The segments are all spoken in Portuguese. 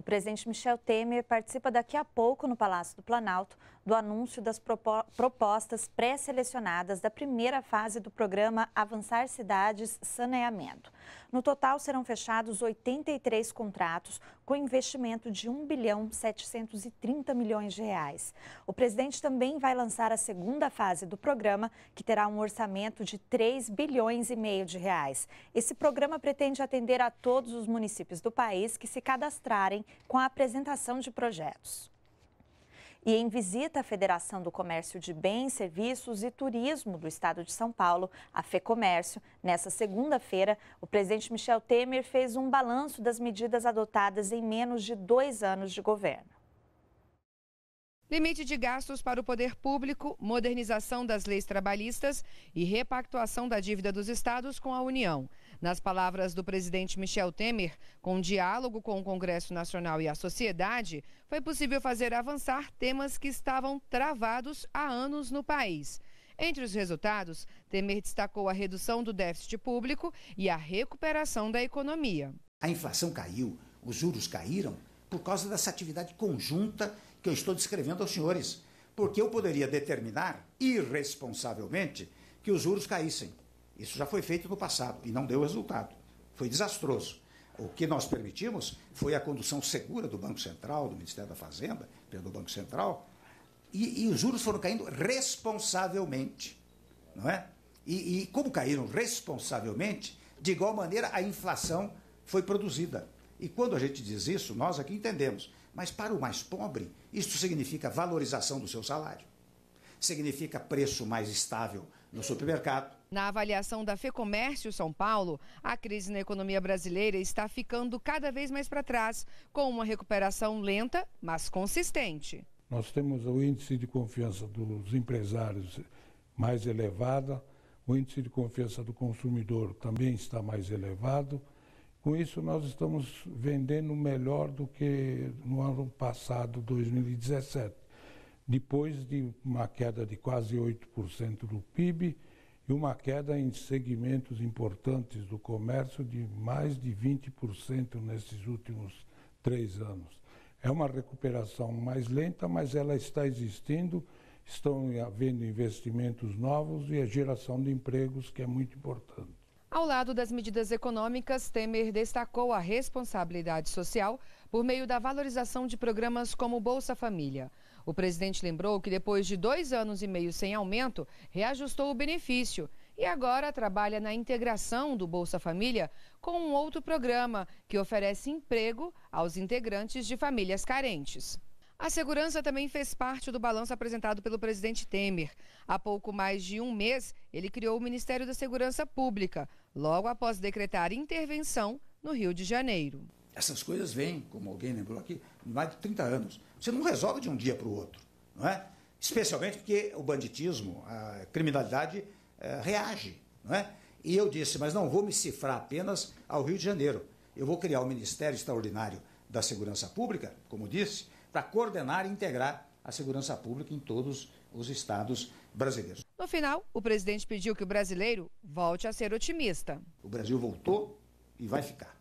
O presidente Michel Temer participa daqui a pouco no Palácio do Planalto do anúncio das propostas pré-selecionadas da primeira fase do programa Avançar Cidades Saneamento. No total serão fechados 83 contratos com investimento de 1 bilhão 730 milhões de reais. O presidente também vai lançar a segunda fase do programa, que terá um orçamento de 3 bilhões e meio de reais. Esse programa pretende atender a todos os municípios do país que se cadastrarem com a apresentação de projetos. E em visita à Federação do Comércio de Bens, Serviços e Turismo do Estado de São Paulo, a FEComércio, nessa segunda-feira, o presidente Michel Temer fez um balanço das medidas adotadas em menos de dois anos de governo limite de gastos para o poder público, modernização das leis trabalhistas e repactuação da dívida dos estados com a União. Nas palavras do presidente Michel Temer, com diálogo com o Congresso Nacional e a sociedade, foi possível fazer avançar temas que estavam travados há anos no país. Entre os resultados, Temer destacou a redução do déficit público e a recuperação da economia. A inflação caiu, os juros caíram por causa dessa atividade conjunta que eu estou descrevendo aos senhores. Porque eu poderia determinar, irresponsavelmente, que os juros caíssem. Isso já foi feito no passado e não deu resultado. Foi desastroso. O que nós permitimos foi a condução segura do Banco Central, do Ministério da Fazenda, pelo Banco Central, e, e os juros foram caindo responsavelmente. Não é? E, e como caíram responsavelmente, de igual maneira a inflação foi produzida. E quando a gente diz isso, nós aqui entendemos. Mas para o mais pobre, isso significa valorização do seu salário. Significa preço mais estável no supermercado. Na avaliação da FEComércio São Paulo, a crise na economia brasileira está ficando cada vez mais para trás, com uma recuperação lenta, mas consistente. Nós temos o índice de confiança dos empresários mais elevado, o índice de confiança do consumidor também está mais elevado. Com isso, nós estamos vendendo melhor do que no ano passado, 2017. Depois de uma queda de quase 8% do PIB e uma queda em segmentos importantes do comércio de mais de 20% nesses últimos três anos. É uma recuperação mais lenta, mas ela está existindo, estão havendo investimentos novos e a geração de empregos que é muito importante. Ao lado das medidas econômicas, Temer destacou a responsabilidade social por meio da valorização de programas como Bolsa Família. O presidente lembrou que depois de dois anos e meio sem aumento, reajustou o benefício e agora trabalha na integração do Bolsa Família com um outro programa que oferece emprego aos integrantes de famílias carentes. A segurança também fez parte do balanço apresentado pelo presidente Temer. Há pouco mais de um mês, ele criou o Ministério da Segurança Pública, logo após decretar intervenção no Rio de Janeiro. Essas coisas vêm, como alguém lembrou aqui, mais de 30 anos. Você não resolve de um dia para o outro, não é? Especialmente porque o banditismo, a criminalidade é, reage, não é? E eu disse, mas não vou me cifrar apenas ao Rio de Janeiro. Eu vou criar o Ministério Extraordinário da Segurança Pública, como disse, para coordenar e integrar a segurança pública em todos os estados brasileiros. No final, o presidente pediu que o brasileiro volte a ser otimista. O Brasil voltou e vai ficar.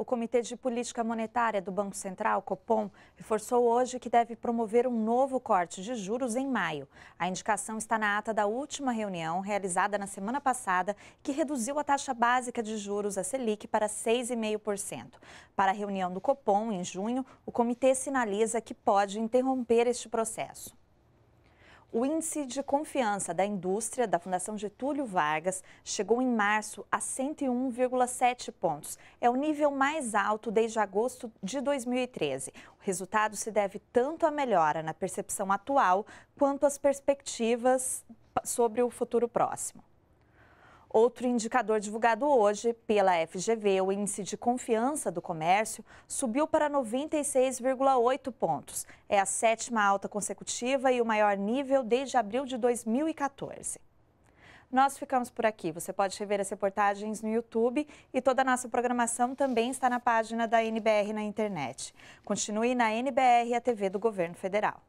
O Comitê de Política Monetária do Banco Central, Copom, reforçou hoje que deve promover um novo corte de juros em maio. A indicação está na ata da última reunião realizada na semana passada, que reduziu a taxa básica de juros a Selic para 6,5%. Para a reunião do Copom em junho, o comitê sinaliza que pode interromper este processo. O índice de confiança da indústria da Fundação Getúlio Vargas chegou em março a 101,7 pontos. É o nível mais alto desde agosto de 2013. O resultado se deve tanto à melhora na percepção atual quanto às perspectivas sobre o futuro próximo. Outro indicador divulgado hoje pela FGV, o índice de confiança do comércio, subiu para 96,8 pontos. É a sétima alta consecutiva e o maior nível desde abril de 2014. Nós ficamos por aqui. Você pode rever as reportagens no YouTube e toda a nossa programação também está na página da NBR na internet. Continue na NBR, a TV do Governo Federal.